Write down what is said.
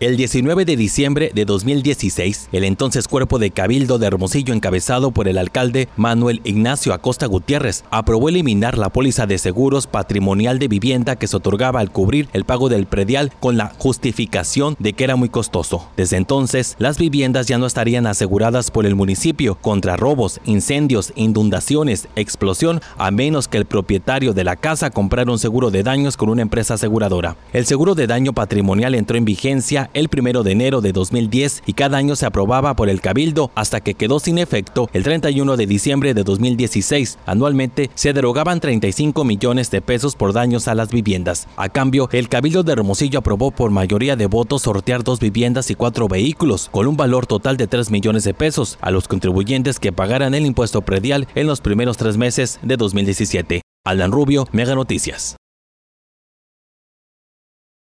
El 19 de diciembre de 2016, el entonces cuerpo de Cabildo de Hermosillo, encabezado por el alcalde Manuel Ignacio Acosta Gutiérrez, aprobó eliminar la póliza de seguros patrimonial de vivienda que se otorgaba al cubrir el pago del predial con la justificación de que era muy costoso. Desde entonces, las viviendas ya no estarían aseguradas por el municipio contra robos, incendios, inundaciones, explosión, a menos que el propietario de la casa comprara un seguro de daños con una empresa aseguradora. El seguro de daño patrimonial entró en vigencia el primero de enero de 2010, y cada año se aprobaba por el Cabildo hasta que quedó sin efecto el 31 de diciembre de 2016. Anualmente se derogaban 35 millones de pesos por daños a las viviendas. A cambio, el Cabildo de Hermosillo aprobó por mayoría de votos sortear dos viviendas y cuatro vehículos, con un valor total de 3 millones de pesos, a los contribuyentes que pagaran el impuesto predial en los primeros tres meses de 2017. Alan Rubio, Mega Noticias.